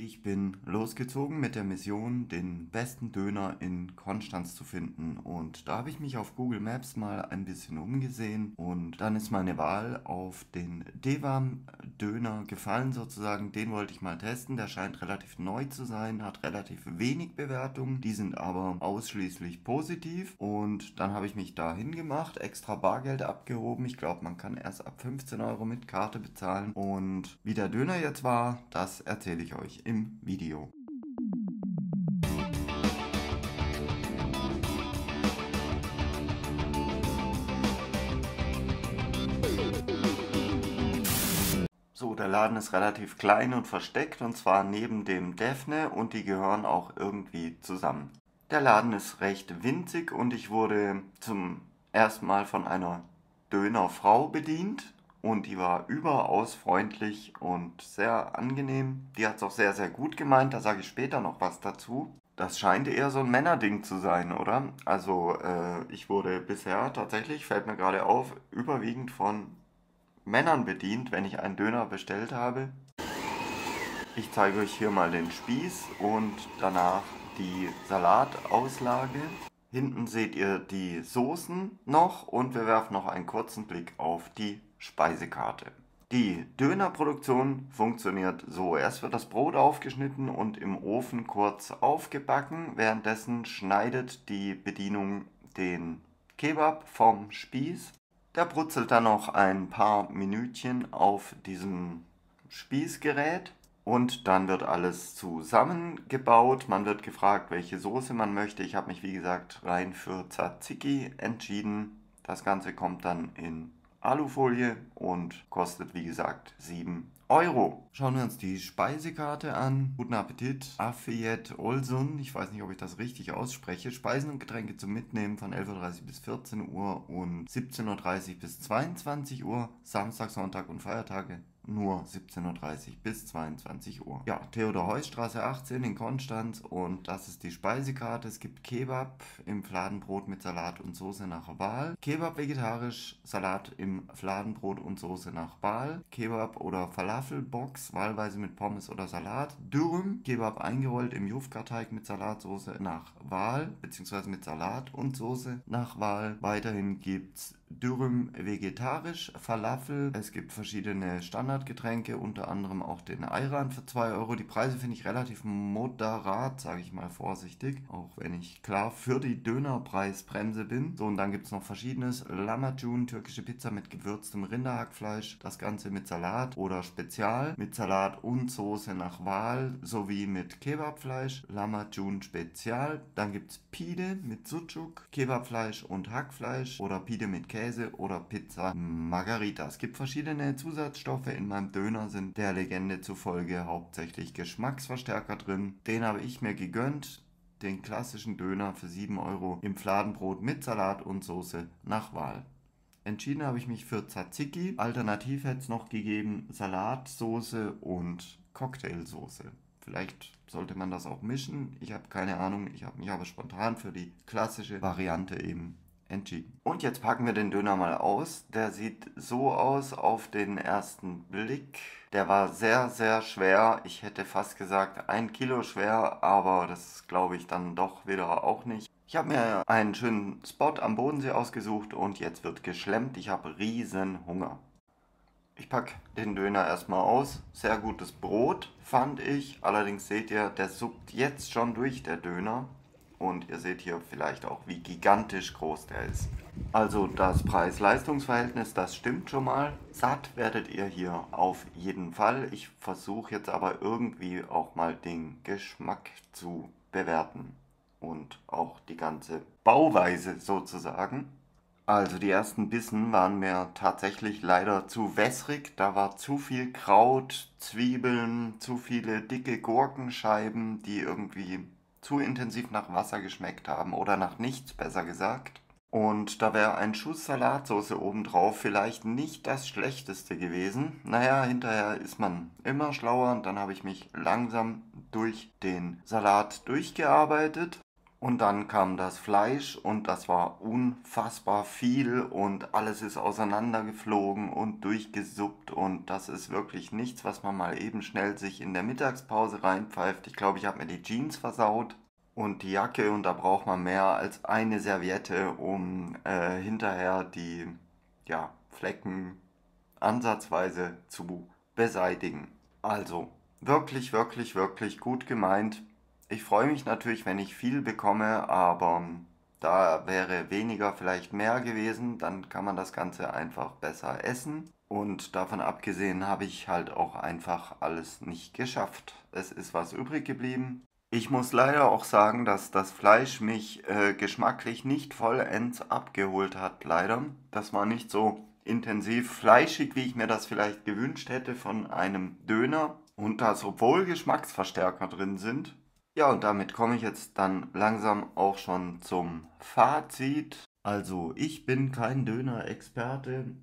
Ich bin losgezogen mit der Mission, den besten Döner in Konstanz zu finden. Und da habe ich mich auf Google Maps mal ein bisschen umgesehen. Und dann ist meine Wahl auf den Devam Döner gefallen sozusagen. Den wollte ich mal testen. Der scheint relativ neu zu sein, hat relativ wenig Bewertungen. Die sind aber ausschließlich positiv. Und dann habe ich mich da hingemacht, extra Bargeld abgehoben. Ich glaube, man kann erst ab 15 Euro mit Karte bezahlen. Und wie der Döner jetzt war, das erzähle ich euch im Video. So, der Laden ist relativ klein und versteckt und zwar neben dem Defne und die gehören auch irgendwie zusammen. Der Laden ist recht winzig und ich wurde zum ersten Mal von einer Dönerfrau bedient und die war überaus freundlich und sehr angenehm. Die hat es auch sehr, sehr gut gemeint, da sage ich später noch was dazu. Das scheint eher so ein Männerding zu sein, oder? Also äh, ich wurde bisher tatsächlich, fällt mir gerade auf, überwiegend von Männern bedient, wenn ich einen Döner bestellt habe. Ich zeige euch hier mal den Spieß und danach die Salatauslage. Hinten seht ihr die Soßen noch und wir werfen noch einen kurzen Blick auf die Speisekarte. Die Dönerproduktion funktioniert so. Erst wird das Brot aufgeschnitten und im Ofen kurz aufgebacken. Währenddessen schneidet die Bedienung den Kebab vom Spieß. Der brutzelt dann noch ein paar Minütchen auf diesem Spießgerät und dann wird alles zusammengebaut. Man wird gefragt, welche Soße man möchte. Ich habe mich wie gesagt rein für Tzatziki entschieden. Das Ganze kommt dann in Alufolie und kostet wie gesagt 7 Euro. Schauen wir uns die Speisekarte an. Guten Appetit. Afiyet Olsun. Ich weiß nicht, ob ich das richtig ausspreche. Speisen und Getränke zum Mitnehmen von 11.30 Uhr bis 14 Uhr und 17.30 Uhr bis 22 Uhr. Samstag, Sonntag und Feiertage nur 17.30 Uhr bis 22 Uhr. Ja, Theodor Heusstraße 18 in Konstanz und das ist die Speisekarte. Es gibt Kebab im Fladenbrot mit Salat und Soße nach Wahl. Kebab vegetarisch, Salat im Fladenbrot und Soße nach Wahl. Kebab oder Falafelbox, wahlweise mit Pommes oder Salat. Dürüm, Kebab eingerollt im Jufka-Teig mit Salatsoße nach Wahl, beziehungsweise mit Salat und Soße nach Wahl. Weiterhin gibt es Dürüm vegetarisch, Falafel, es gibt verschiedene Standardgetränke, unter anderem auch den Ayran für 2 Euro. Die Preise finde ich relativ moderat, sage ich mal vorsichtig, auch wenn ich klar für die Dönerpreisbremse bin. So, und dann gibt es noch verschiedenes. Lamacun, türkische Pizza mit gewürztem Rinderhackfleisch, das Ganze mit Salat oder Spezial, mit Salat und Soße nach Wahl, sowie mit Kebabfleisch, Lamacun Spezial. Dann gibt es Pide mit Sucuk, Kebabfleisch und Hackfleisch oder Pide mit Kebab. Käse oder Pizza Margarita. Es gibt verschiedene Zusatzstoffe. In meinem Döner sind der Legende zufolge hauptsächlich Geschmacksverstärker drin. Den habe ich mir gegönnt den klassischen Döner für 7 Euro im Fladenbrot mit Salat und Soße nach Wahl. Entschieden habe ich mich für Tzatziki. Alternativ hätte es noch gegeben Salatsoße und Cocktailsoße. Vielleicht sollte man das auch mischen. Ich habe keine Ahnung. Ich habe mich aber spontan für die klassische Variante eben entschieden. Und jetzt packen wir den Döner mal aus. Der sieht so aus auf den ersten Blick. Der war sehr, sehr schwer. Ich hätte fast gesagt ein Kilo schwer, aber das glaube ich dann doch wieder auch nicht. Ich habe mir einen schönen Spot am Bodensee ausgesucht und jetzt wird geschlemmt. Ich habe riesen Hunger. Ich packe den Döner erstmal aus. Sehr gutes Brot fand ich. Allerdings seht ihr, der suppt jetzt schon durch, der Döner. Und ihr seht hier vielleicht auch, wie gigantisch groß der ist. Also das Preis-Leistungs-Verhältnis, das stimmt schon mal. Satt werdet ihr hier auf jeden Fall. Ich versuche jetzt aber irgendwie auch mal den Geschmack zu bewerten. Und auch die ganze Bauweise sozusagen. Also die ersten Bissen waren mir tatsächlich leider zu wässrig. Da war zu viel Kraut, Zwiebeln, zu viele dicke Gurkenscheiben, die irgendwie zu intensiv nach Wasser geschmeckt haben oder nach nichts besser gesagt. Und da wäre ein Schuss Salatsauce obendrauf vielleicht nicht das schlechteste gewesen. Naja, hinterher ist man immer schlauer und dann habe ich mich langsam durch den Salat durchgearbeitet. Und dann kam das Fleisch und das war unfassbar viel und alles ist auseinandergeflogen und durchgesuppt und das ist wirklich nichts, was man mal eben schnell sich in der Mittagspause reinpfeift. Ich glaube, ich habe mir die Jeans versaut und die Jacke und da braucht man mehr als eine Serviette, um äh, hinterher die ja, Flecken ansatzweise zu beseitigen. Also wirklich, wirklich, wirklich gut gemeint ich freue mich natürlich, wenn ich viel bekomme, aber ähm, da wäre weniger vielleicht mehr gewesen, dann kann man das Ganze einfach besser essen. Und davon abgesehen habe ich halt auch einfach alles nicht geschafft. Es ist was übrig geblieben. Ich muss leider auch sagen, dass das Fleisch mich äh, geschmacklich nicht vollends abgeholt hat, leider. Das war nicht so intensiv fleischig, wie ich mir das vielleicht gewünscht hätte von einem Döner. Und da obwohl Geschmacksverstärker drin sind, ja, und damit komme ich jetzt dann langsam auch schon zum Fazit. Also, ich bin kein Döner-Experte.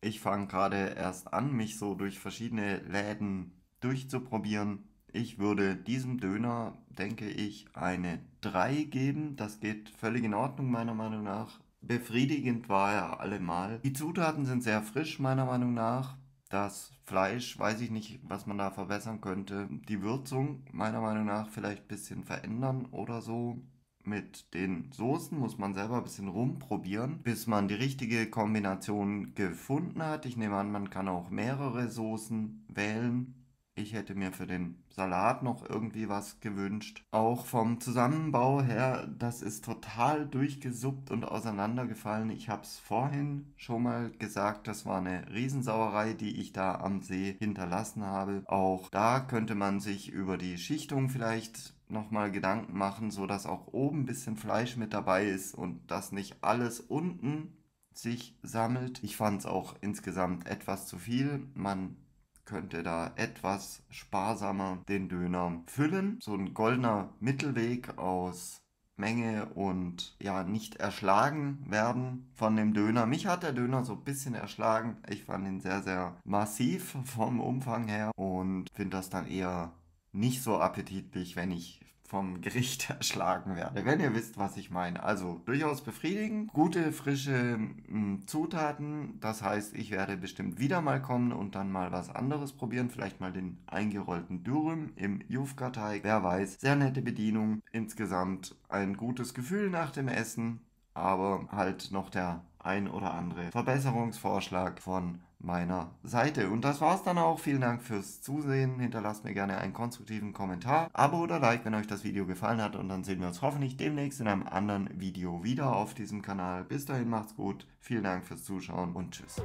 Ich fange gerade erst an, mich so durch verschiedene Läden durchzuprobieren. Ich würde diesem Döner, denke ich, eine 3 geben. Das geht völlig in Ordnung, meiner Meinung nach. Befriedigend war er allemal. Die Zutaten sind sehr frisch, meiner Meinung nach. Das Fleisch, weiß ich nicht, was man da verbessern könnte. Die Würzung, meiner Meinung nach, vielleicht ein bisschen verändern oder so. Mit den Soßen muss man selber ein bisschen rumprobieren, bis man die richtige Kombination gefunden hat. Ich nehme an, man kann auch mehrere Soßen wählen ich hätte mir für den Salat noch irgendwie was gewünscht. Auch vom Zusammenbau her, das ist total durchgesuppt und auseinandergefallen. Ich habe es vorhin schon mal gesagt, das war eine Riesensauerei, die ich da am See hinterlassen habe. Auch da könnte man sich über die Schichtung vielleicht nochmal Gedanken machen, sodass auch oben ein bisschen Fleisch mit dabei ist und das nicht alles unten sich sammelt. Ich fand es auch insgesamt etwas zu viel. Man könnt ihr da etwas sparsamer den Döner füllen. So ein goldener Mittelweg aus Menge und ja, nicht erschlagen werden von dem Döner. Mich hat der Döner so ein bisschen erschlagen. Ich fand ihn sehr, sehr massiv vom Umfang her und finde das dann eher nicht so appetitlich, wenn ich vom Gericht erschlagen werde. Wenn ihr wisst, was ich meine. Also durchaus befriedigend, gute, frische Zutaten. Das heißt, ich werde bestimmt wieder mal kommen und dann mal was anderes probieren. Vielleicht mal den eingerollten Dürüm im Jufka-Teig. Wer weiß. Sehr nette Bedienung. Insgesamt ein gutes Gefühl nach dem Essen. Aber halt noch der ein oder andere Verbesserungsvorschlag von meiner Seite. Und das war's dann auch. Vielen Dank fürs Zusehen. Hinterlasst mir gerne einen konstruktiven Kommentar, Abo oder Like, wenn euch das Video gefallen hat. Und dann sehen wir uns hoffentlich demnächst in einem anderen Video wieder auf diesem Kanal. Bis dahin macht's gut. Vielen Dank fürs Zuschauen und tschüss.